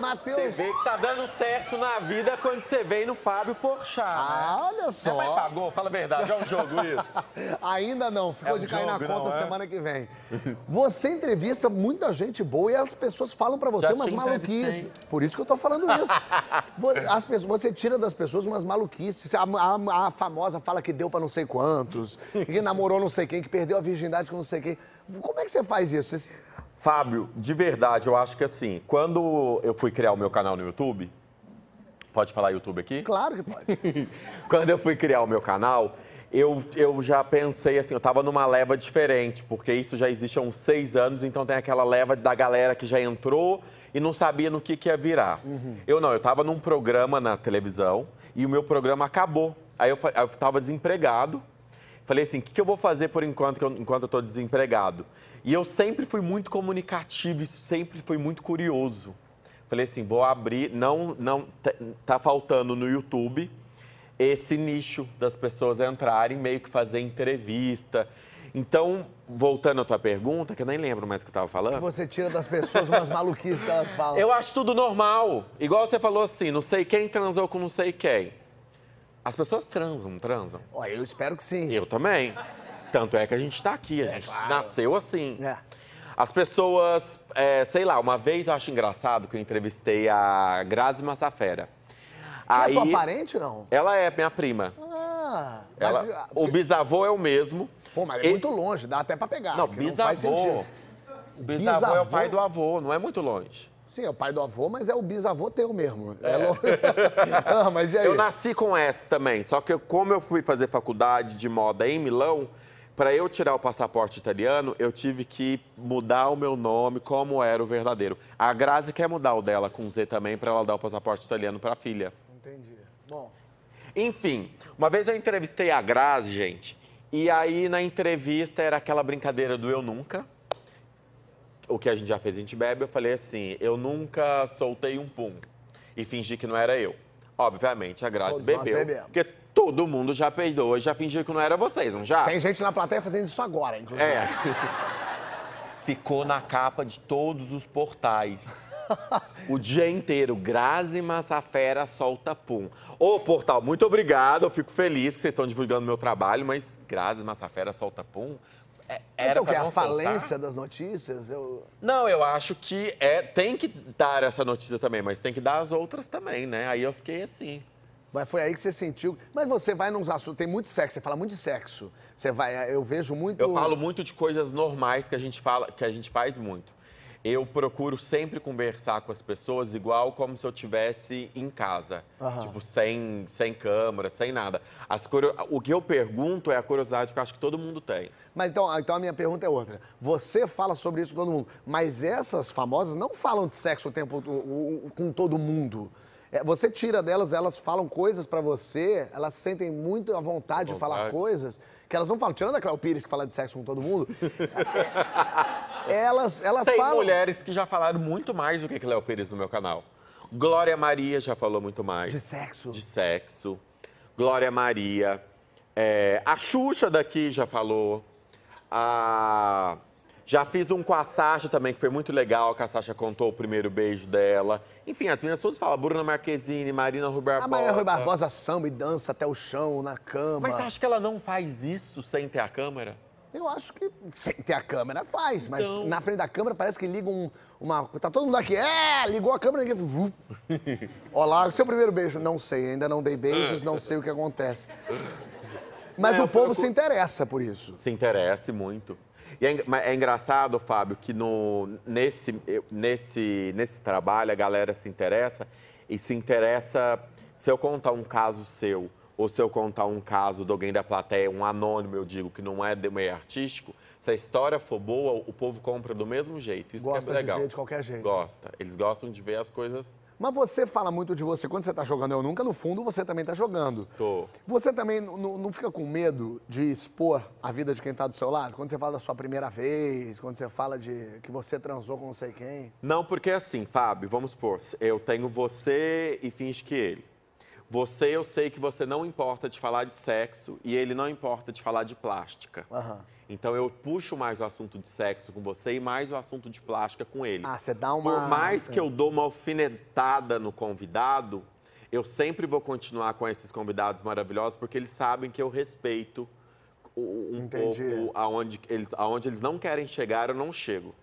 Matheus. Você vê que tá dando certo na vida quando você vem no Fábio Porchat. Ah, né? olha só. Você vai pagou, fala a verdade, é um jogo isso. Ainda não, ficou é um de cair jogo, na conta não, é? semana que vem. Você entrevista muita gente boa e as pessoas falam para você Já umas maluquices. Por isso que eu tô falando isso. As pessoas, você tira das pessoas umas maluquices. A, a, a famosa fala que deu para não sei quantos, que namorou não sei quem, que perdeu a virgindade com não sei quem. Como é que você faz isso? Você Fábio, de verdade, eu acho que assim, quando eu fui criar o meu canal no YouTube, pode falar YouTube aqui? Claro que pode. quando eu fui criar o meu canal, eu, eu já pensei assim, eu tava numa leva diferente, porque isso já existe há uns seis anos, então tem aquela leva da galera que já entrou e não sabia no que, que ia virar. Uhum. Eu não, eu tava num programa na televisão e o meu programa acabou. Aí eu, eu tava desempregado, Falei assim, o que, que eu vou fazer por enquanto, eu, enquanto eu estou desempregado? E eu sempre fui muito comunicativo e sempre fui muito curioso. Falei assim, vou abrir, não, não, tá, tá faltando no YouTube esse nicho das pessoas entrarem, meio que fazer entrevista. Então, voltando à tua pergunta, que eu nem lembro mais o que eu estava falando. Você tira das pessoas umas maluquices que elas falam. Eu acho tudo normal. Igual você falou assim, não sei quem transou com não sei quem. As pessoas transam, não transam? eu espero que sim. Eu também. Tanto é que a gente tá aqui, a é, gente claro. nasceu assim. É. As pessoas, é, sei lá, uma vez eu acho engraçado que eu entrevistei a Grazi Massafera. é tua parente não? Ela é minha prima. Ah, ela, mas... Ah, o bisavô é o mesmo. Pô, mas é muito longe, dá até pra pegar. Não, bisavô. Não bisavô, bisavô é o pai do avô, não é muito longe. Sim, é o pai do avô, mas é o bisavô teu mesmo. É. é longe... ah, mas e aí? Eu nasci com S também, só que como eu fui fazer faculdade de moda em Milão, para eu tirar o passaporte italiano, eu tive que mudar o meu nome como era o verdadeiro. A Grazi quer mudar o dela com Z também para ela dar o passaporte italiano para a filha. Entendi. Bom. Enfim, uma vez eu entrevistei a Grazi, gente, e aí na entrevista era aquela brincadeira do eu nunca o que a gente já fez, a gente bebe, eu falei assim, eu nunca soltei um pum e fingi que não era eu. Obviamente, a Grazi Todos bebeu. Nós bebemos. Porque todo mundo já peidou e já fingiu que não era vocês, não já? Tem gente na plateia fazendo isso agora, inclusive. É. Ficou na capa de todos os portais. o dia inteiro, Grazi Massafera solta pum. Ô, portal, muito obrigado, eu fico feliz que vocês estão divulgando meu trabalho, mas Grazi Massafera solta pum? É, era é o que? A falência das notícias? Eu... Não, eu acho que é, tem que dar essa notícia também, mas tem que dar as outras também, né? Aí eu fiquei assim. Mas foi aí que você sentiu. Mas você vai nos assuntos. Tem muito sexo, você fala muito de sexo. Você vai, eu vejo muito. Eu falo muito de coisas normais que a gente fala, que a gente faz muito eu procuro sempre conversar com as pessoas igual como se eu tivesse em casa. Tipo, sem, sem câmera, sem nada. As curio... O que eu pergunto é a curiosidade que eu acho que todo mundo tem. Mas então, ah, então a minha pergunta é outra. Você fala sobre isso todo mundo, mas essas famosas não falam de sexo o tempo o, o, com todo mundo. É, você tira delas, elas falam coisas para você, elas sentem muito a vontade, vontade. de falar coisas elas não falam, tirando a Cléo Pires que fala de sexo com todo mundo, elas, elas Tem falam... mulheres que já falaram muito mais do que Cléo Pires no meu canal. Glória Maria já falou muito mais. De sexo? De sexo. Glória Maria. É, a Xuxa daqui já falou. A... Já fiz um com a Sasha também, que foi muito legal, que a Sasha contou o primeiro beijo dela. Enfim, as meninas todas falam, Bruna Marquezine, Marina Rui Barbosa. A Marina Rui Barbosa samba e dança até o chão, na cama. Mas você acha que ela não faz isso sem ter a câmera? Eu acho que sem ter a câmera faz, mas então... na frente da câmera parece que liga um, uma... Tá todo mundo aqui, é, ligou a câmera e... Olá, seu primeiro beijo. Não sei, ainda não dei beijos, não sei o que acontece. Mas é, o povo se interessa por isso. Se interessa muito. E é, é engraçado, Fábio, que no, nesse, nesse, nesse trabalho a galera se interessa e se interessa. Se eu contar um caso seu, ou se eu contar um caso de alguém da plateia, um anônimo, eu digo, que não é de meio artístico, se a história for boa, o povo compra do mesmo jeito. Isso Gosta que é legal. Gosta de ver de qualquer jeito. Gosta. Eles gostam de ver as coisas mas você fala muito de você quando você está jogando Eu Nunca, no fundo você também está jogando. Tô. Você também não, fica com medo de expor a vida de quem está do seu lado? Quando você fala da sua primeira vez, quando você fala de que você transou com não sei quem? Não, porque é assim, Fábio, vamos supor, eu tenho você e finge que ele. Você, eu sei que você não importa de falar de sexo e ele não importa de falar de plástica. Então eu puxo mais o assunto de sexo com você e mais o assunto de plástica com ele. Ah, você dá uma. Por mais que eu dou uma alfinetada no convidado, eu sempre vou continuar com esses convidados maravilhosos porque eles sabem que eu respeito onde um Entendi. pouco aonde eles, aonde eles não querem chegar, eu não chego.